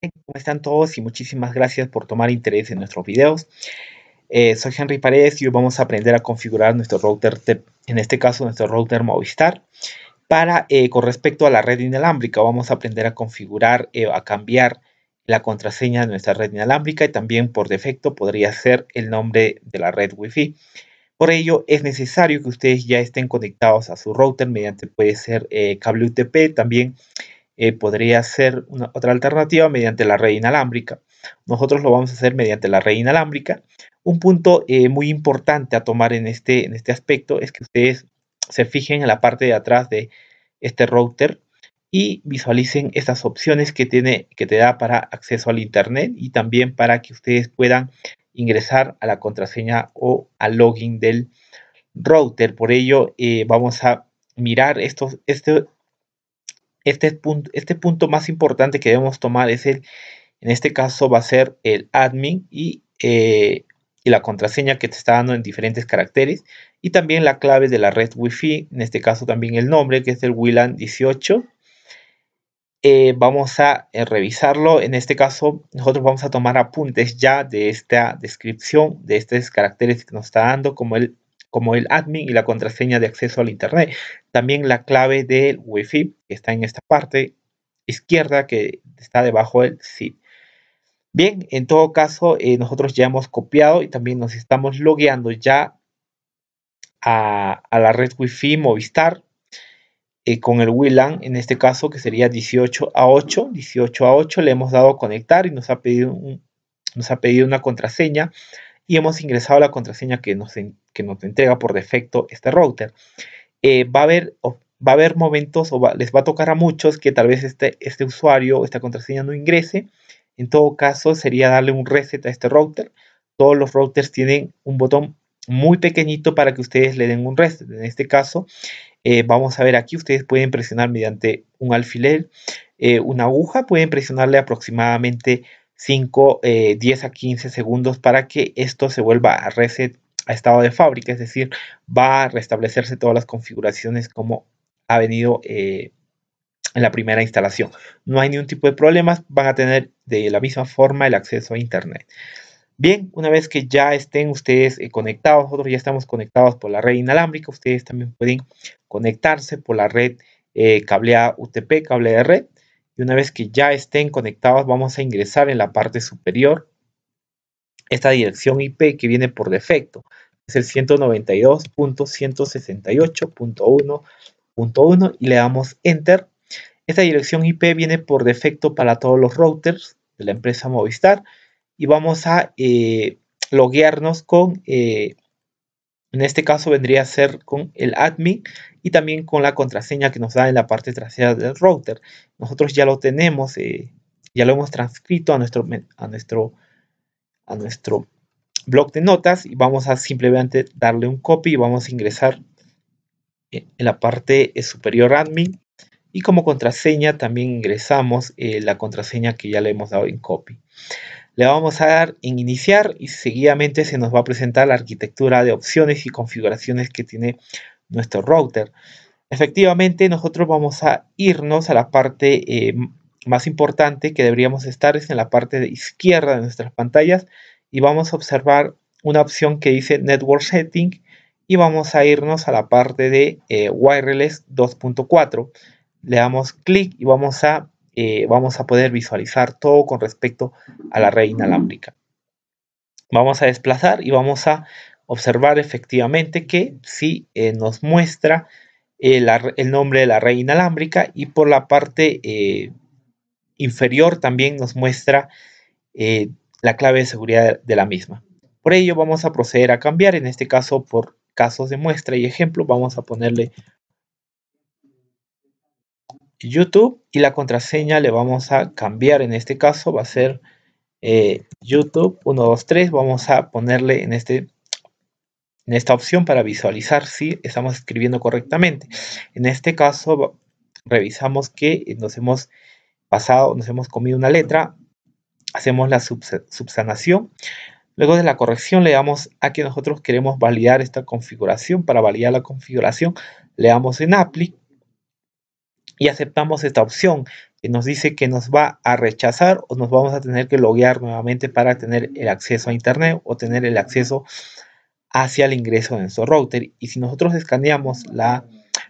¿Cómo están todos? Y muchísimas gracias por tomar interés en nuestros videos. Eh, soy Henry Paredes y hoy vamos a aprender a configurar nuestro router, en este caso nuestro router Movistar. Para, eh, con respecto a la red inalámbrica, vamos a aprender a configurar, eh, a cambiar la contraseña de nuestra red inalámbrica y también por defecto podría ser el nombre de la red Wi-Fi. Por ello, es necesario que ustedes ya estén conectados a su router mediante, puede ser cable UTP, también eh, podría ser otra alternativa mediante la red inalámbrica. Nosotros lo vamos a hacer mediante la red inalámbrica. Un punto eh, muy importante a tomar en este, en este aspecto es que ustedes se fijen en la parte de atrás de este router y visualicen estas opciones que, tiene, que te da para acceso al Internet y también para que ustedes puedan ingresar a la contraseña o al login del router. Por ello, eh, vamos a mirar estos, este, este punto, este punto más importante que debemos tomar es el, en este caso va a ser el admin eh, y, la contraseña que te está dando en diferentes caracteres y también la clave de la red wifi, en este caso también el nombre que es el WLAN 18. Eh, vamos a eh, revisarlo, en este caso nosotros vamos a tomar apuntes ya de esta descripción, de estos caracteres que nos está dando como el como el admin y la contraseña de acceso al Internet. También la clave del Wi-Fi, que está en esta parte izquierda, que está debajo del SID. Bien, en todo caso, eh, nosotros ya hemos copiado y también nos estamos logueando ya a, la red Wi-Fi Movistar eh, con el WLAN, en este caso que sería 18 a 8. 18 a 8 le hemos dado conectar y nos ha pedido, nos ha pedido una contraseña y hemos ingresado la contraseña que nos, que entrega por defecto este router. Eh, va, a haber, va a haber momentos o les va a tocar a muchos que tal vez este, este usuario, esta contraseña no ingrese. En todo caso, sería darle un reset a este router. Todos los routers tienen un botón muy pequeñito para que ustedes le den un reset. En este caso, eh, vamos a ver aquí, ustedes pueden presionar mediante un alfiler, eh, una aguja, pueden presionarle aproximadamente 5, 10 eh, a 15 segundos para que esto se vuelva a reset a estado de fábrica, es decir, va a restablecerse todas las configuraciones como ha venido eh, en la primera instalación. No hay ningún tipo de problemas, van a tener de la misma forma el acceso a Internet. Bien, una vez que ya estén ustedes eh, conectados, nosotros ya estamos conectados por la red inalámbrica, ustedes también pueden conectarse por la red eh, cableada UTP, cable de red, y una vez que ya estén conectados, vamos a ingresar en la parte superior esta dirección IP que viene por defecto. Es el 192.168.1.1 y le damos Enter. Esta dirección IP viene por defecto para todos los routers de la empresa Movistar y vamos a eh, loguearnos con eh, en este caso vendría a ser con el admin y también con la contraseña que nos da en la parte trasera del router. Nosotros ya lo tenemos, eh, ya lo hemos transcrito a nuestro, a, nuestro, a nuestro blog de notas y vamos a simplemente darle un copy y vamos a ingresar en la parte superior admin y como contraseña también ingresamos eh, la contraseña que ya le hemos dado en copy. Le vamos a dar en iniciar y seguidamente se nos va a presentar la arquitectura de opciones y configuraciones que tiene nuestro router. Efectivamente, nosotros vamos a irnos a la parte eh, más importante que deberíamos estar, es en la parte de izquierda de nuestras pantallas y vamos a observar una opción que dice Network Setting y vamos a irnos a la parte de eh, Wireless 2.4. Le damos clic y vamos a eh, vamos a poder visualizar todo con respecto a la reina inalámbrica. Vamos a desplazar y vamos a observar efectivamente que sí eh, nos muestra eh, el nombre de la reina inalámbrica y por la parte inferior también nos muestra la clave de seguridad de la misma. Por ello vamos a proceder a cambiar, en este caso por casos de muestra y ejemplo, vamos a ponerle YouTube y la contraseña le vamos a cambiar. En este caso va a ser eh, YouTube 123. Vamos a ponerle en, este, en esta opción para visualizar si estamos escribiendo correctamente. En este caso revisamos que nos hemos pasado, nos hemos comido una letra. Hacemos la subsanación. Luego de la corrección le damos a que nosotros queremos validar esta configuración. Para validar la configuración le damos en Apply y aceptamos esta opción que nos dice que nos va a rechazar o nos vamos a tener que loguear nuevamente para tener el acceso a internet o tener el acceso hacia el ingreso de su router y si nosotros escaneamos la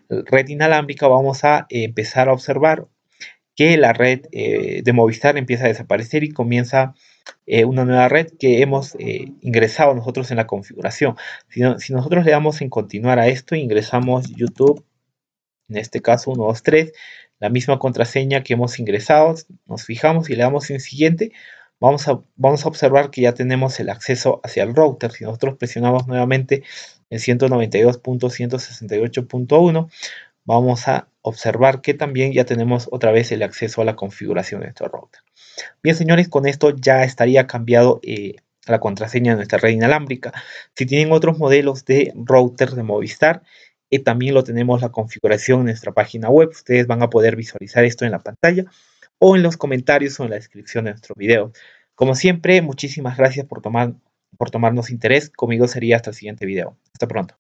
red inalámbrica vamos a empezar a observar que la red eh, de Movistar empieza a desaparecer y comienza eh, una nueva red que hemos eh, ingresado nosotros en la configuración. si nosotros le damos en continuar a esto, ingresamos YouTube en este caso 1, 2, 3, la misma contraseña que hemos ingresado, nos fijamos y le damos en siguiente, vamos a, vamos a observar que ya tenemos el acceso hacia el router. Si nosotros presionamos nuevamente en 192.168.1, vamos a observar que también ya tenemos otra vez el acceso a la configuración de nuestro router. Bien, señores, con esto ya estaría cambiado eh, la contraseña de nuestra red inalámbrica. Si tienen otros modelos de router de Movistar, también lo tenemos la configuración en nuestra página web. Ustedes van a poder visualizar esto en la pantalla o en los comentarios o en la descripción de nuestro video. Como siempre, muchísimas gracias por, tomar, por tomarnos interés. Conmigo sería hasta el siguiente video. Hasta pronto.